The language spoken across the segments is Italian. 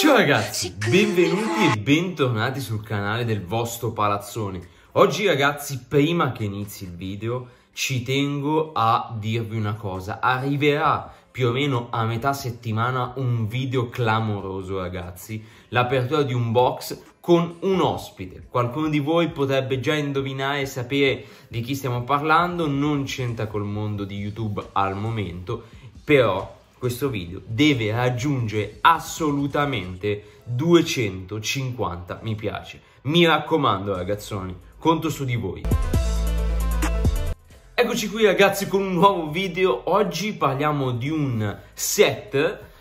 Ciao ragazzi, benvenuti e bentornati sul canale del vostro palazzone. Oggi ragazzi, prima che inizi il video, ci tengo a dirvi una cosa. Arriverà più o meno a metà settimana un video clamoroso ragazzi, l'apertura di un box con un ospite. Qualcuno di voi potrebbe già indovinare e sapere di chi stiamo parlando, non c'entra col mondo di YouTube al momento però questo video deve raggiungere assolutamente 250 mi piace. Mi raccomando ragazzoni, conto su di voi. Eccoci qui ragazzi con un nuovo video, oggi parliamo di un set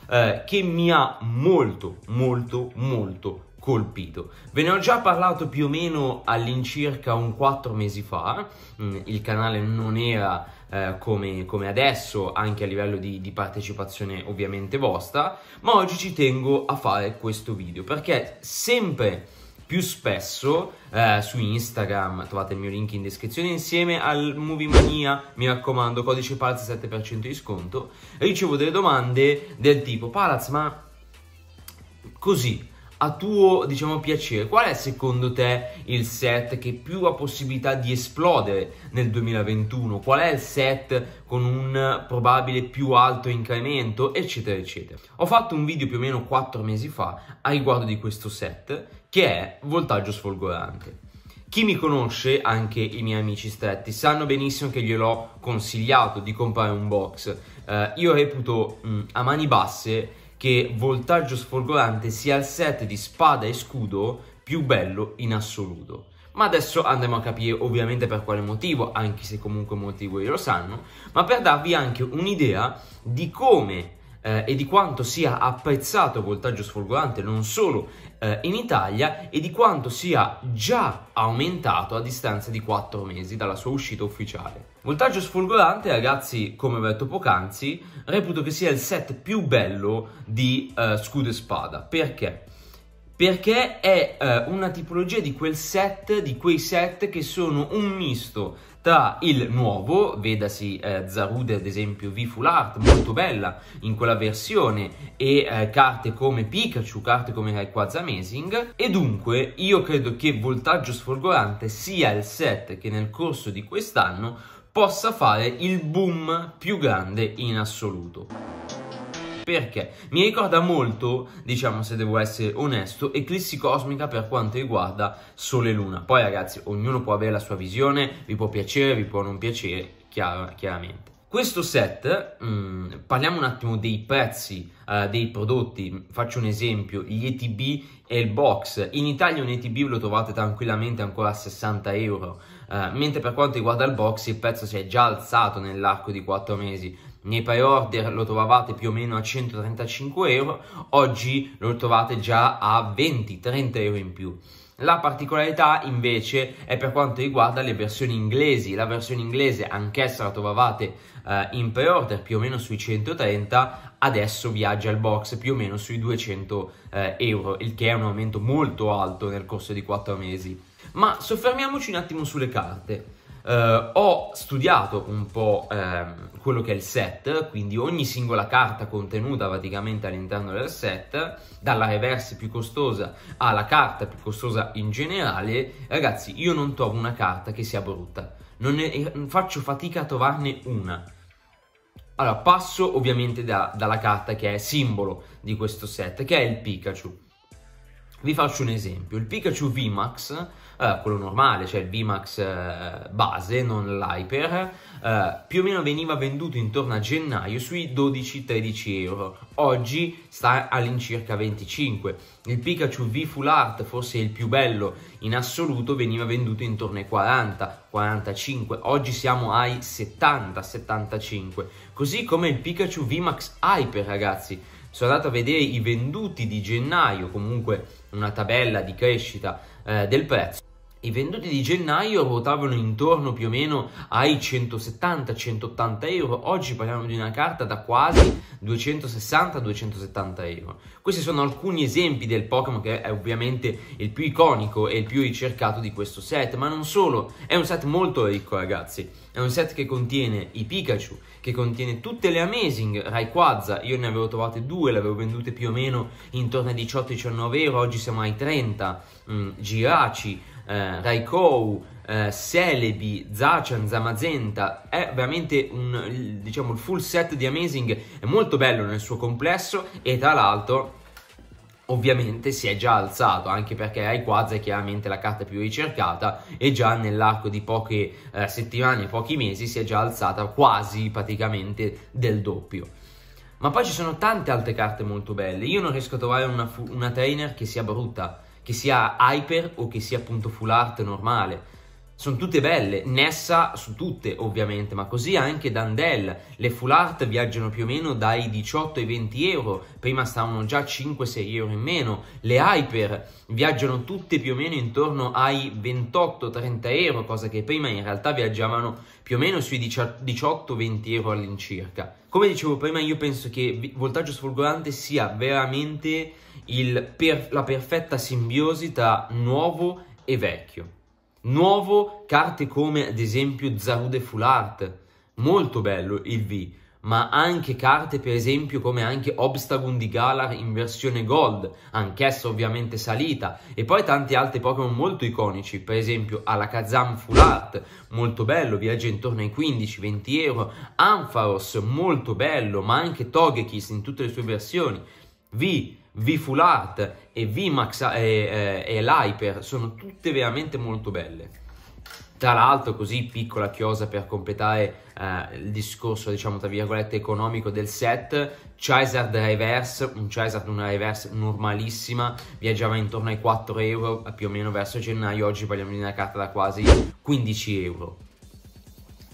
eh, che mi ha molto molto molto colpito. Ve ne ho già parlato più o meno all'incirca un 4 mesi fa, mm, il canale non era eh, come, come, adesso, anche a livello di, di partecipazione ovviamente vostra, ma oggi ci tengo a fare questo video perché sempre più spesso eh, su Instagram, trovate il mio link in descrizione insieme al Movie Mania, mi raccomando, codice Palaz 7% di sconto, ricevo delle domande del tipo Palaz ma così a tuo diciamo piacere qual è secondo te il set che più ha possibilità di esplodere nel 2021 qual è il set con un probabile più alto incremento eccetera eccetera ho fatto un video più o meno 4 mesi fa a riguardo di questo set che è voltaggio sfolgorante chi mi conosce, anche i miei amici stretti, sanno benissimo che gliel'ho consigliato di comprare un box. Eh, io reputo mh, mm, a mani basse che voltaggio sfolgolante sia il set di spada e scudo più bello in assoluto. Ma adesso andremo a capire ovviamente per quale motivo, anche se comunque molti di voi lo sanno, ma per darvi anche un'idea di come eh, e di quanto sia apprezzato il Voltaggio Sfolgorante non solo eh, in Italia e di quanto sia già aumentato a distanza di 4 mesi dalla sua uscita ufficiale. Voltaggio Sfolgorante, ragazzi, come ho detto poc'anzi, reputo che sia il set più bello di eh, Scudo e Spada. Perché? perché è eh, una tipologia di quel set, di quei set che sono un misto tra il nuovo, vedasi eh, Zarude ad esempio V Full Art, molto bella in quella versione, e eh, carte come Pikachu, carte come Rayquaza Amazing, e dunque io credo che Voltaggio Sfolgorante sia il set che nel corso di quest'anno possa fare il boom più grande in assoluto perché mi ricorda molto, diciamo se devo essere onesto, eclissi cosmica per quanto riguarda Sole e Luna. Poi ragazzi, ognuno può avere la sua visione, vi può piacere, vi può non piacere, chiaro, chiaramente. Questo set, mh, mm, parliamo un attimo dei prezzi uh, eh, dei prodotti, faccio un esempio, gli ETB e il box, in Italia un ETB lo trovate tranquillamente ancora a 60 euro, uh, mentre per quanto riguarda il box il prezzo si è già alzato nell'arco di 4 mesi, nei pre-order lo trovavate più o meno a 135 euro, oggi lo trovate già a 20-30 euro in più. La particolarità invece è per quanto riguarda le versioni inglesi, la versione inglese anch'essa la trovavate eh, in pre-order più o meno sui 130, adesso viaggia al box più o meno sui 200 eh, euro, il che è un aumento molto alto nel corso di 4 mesi. Ma soffermiamoci un attimo sulle carte eh, ho studiato un po' ehm, quello che è il set, quindi ogni singola carta contenuta praticamente all'interno del set, dalla reverse più costosa alla carta più costosa in generale, ragazzi io non trovo una carta che sia brutta, non ne, eh, faccio fatica a trovarne una. Allora, passo ovviamente da, dalla carta che è simbolo di questo set, che è il Pikachu. Vi faccio un esempio, il Pikachu VMAX, eh, quello normale, cioè il VMAX eh, base, non l'Hyper, eh, più o meno veniva venduto intorno a gennaio sui 12-13 euro, oggi sta all'incirca 25. Il Pikachu V Full Art, forse il più bello in assoluto, veniva venduto intorno ai 40, 45, oggi siamo ai 70, 75. Così come il Pikachu VMAX Hyper, ragazzi, sono andato a vedere i venduti di gennaio, comunque una tabella di crescita eh, del prezzo i venduti di gennaio ruotavano intorno più o meno ai 170-180 euro, oggi parliamo di una carta da quasi 260-270 euro. Questi sono alcuni esempi del Pokémon che è ovviamente il più iconico e il più ricercato di questo set, ma non solo, è un set molto ricco ragazzi, è un set che contiene i Pikachu, che contiene tutte le Amazing, Rayquaza, io ne avevo trovate due, le avevo vendute più o meno intorno ai 18-19 euro, oggi siamo ai 30, mm, Giraci, eh, Raikou, eh, Celebi, Zacian, Zamazenta, è veramente un, diciamo, il full set di Amazing, è molto bello nel suo complesso e tra l'altro ovviamente si è già alzato anche perché Rayquaza è chiaramente la carta più ricercata e già nell'arco di poche eh, settimane, pochi mesi si è già alzata quasi praticamente del doppio. Ma poi ci sono tante altre carte molto belle, io non riesco a trovare una, una trainer che sia brutta, che sia Hyper o che sia appunto Full Art normale. Sono tutte belle, Nessa su tutte ovviamente, ma così anche Dandel. Le full art viaggiano più o meno dai 18 ai 20 euro, prima stavano già 5-6 euro in meno. Le hyper viaggiano tutte più o meno intorno ai 28-30 euro, cosa che prima in realtà viaggiavano più o meno sui 18-20 euro all'incirca. Come dicevo prima, io penso che Voltaggio Sfolgorante sia veramente per, la perfetta simbiosi tra nuovo e vecchio. Nuovo, carte come ad esempio Zarude Full Art, molto bello il V, ma anche carte per esempio come anche Obstagoon di Galar in versione Gold, anch'essa ovviamente salita, e poi tanti altri Pokémon molto iconici, per esempio Alakazam Full Art, molto bello, viaggia intorno ai 15-20 euro, Ampharos, molto bello, ma anche Togekiss in tutte le sue versioni, V, V Full Art e V Max eh, eh, e, e, e l'Hyper, sono tutte veramente molto belle. Tra l'altro, così piccola chiosa per completare eh, il discorso, diciamo, tra virgolette, economico del set, Charizard Reverse, un Charizard, una Reverse normalissima, viaggiava intorno ai 4 euro più o meno verso gennaio, oggi parliamo di una carta da quasi 15 euro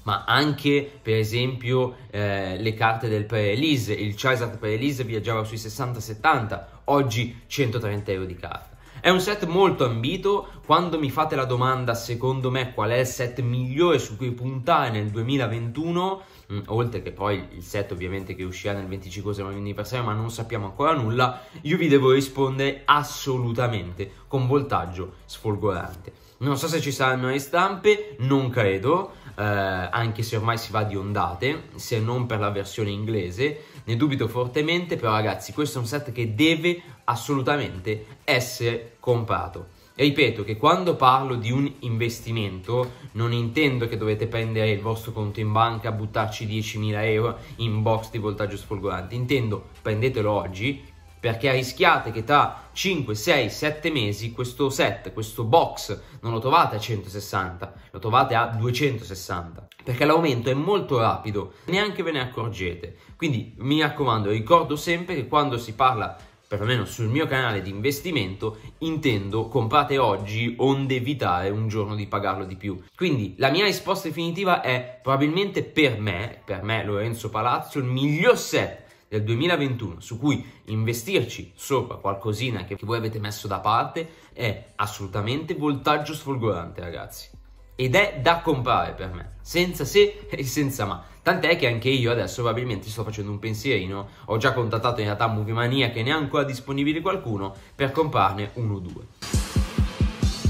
ma anche per esempio eh, le carte del pre-release, il Charizard pre-release viaggiava sui 60-70, oggi 130 euro di carta. È un set molto ambito, quando mi fate la domanda secondo me qual è il set migliore su cui puntare nel 2021, mm, oltre che poi il set ovviamente che uscirà nel 25 anniversario ma non sappiamo ancora nulla, io vi devo rispondere assolutamente con voltaggio sfolgorante. Non so se ci saranno le stampe, non credo, eh, anche se ormai si va di ondate, se non per la versione inglese, ne dubito fortemente, però ragazzi questo è un set che deve assolutamente essere comprato. Ripeto che quando parlo di un investimento non intendo che dovete prendere il vostro conto in banca, buttarci 10.000 euro in box di voltaggio sfolgorante, intendo prendetelo oggi, perché rischiate che tra 5, 6, 7 mesi questo set, questo box non lo trovate a 160, lo trovate a 260 perché l'aumento è molto rapido, neanche ve ne accorgete. Quindi mi raccomando, ricordo sempre che quando si parla perlomeno sul mio canale di investimento, intendo comprate oggi onde evitare un giorno di pagarlo di più. Quindi la mia risposta definitiva è probabilmente per me, per me Lorenzo Palazzo, il miglior set del 2021 su cui investirci sopra qualcosina che voi avete messo da parte è assolutamente voltaggio sfolgorante ragazzi ed è da comprare per me, senza se e senza ma. Tant'è che anche io adesso probabilmente sto facendo un pensierino, ho già contattato in realtà Movie Mania che ne ha ancora disponibile qualcuno per comprarne uno o due.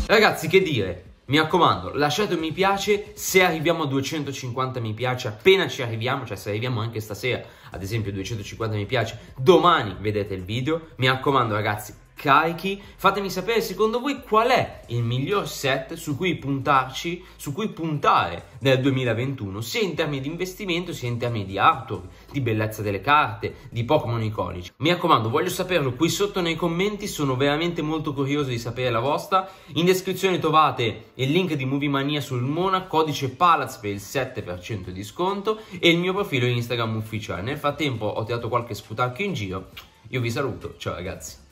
Ragazzi, che dire, mi raccomando, lasciate un mi piace se arriviamo a 250 mi piace, appena ci arriviamo, cioè se arriviamo anche stasera, ad esempio 250 mi piace, domani vedete il video. Mi raccomando ragazzi, carichi. Fatemi sapere secondo voi qual è il miglior set su cui puntarci, su cui puntare nel 2021, sia in termini di investimento, sia in termini di artwork, di bellezza delle carte, di Pokémon iconici. Mi raccomando, voglio saperlo qui sotto nei commenti, sono veramente molto curioso di sapere la vostra. In descrizione trovate il link di Movie Mania sul Mona, codice Palaz per il 7% di sconto e il mio profilo Instagram ufficiale. Nel frattempo ho tirato qualche sputarchio in giro. Io vi saluto, ciao ragazzi.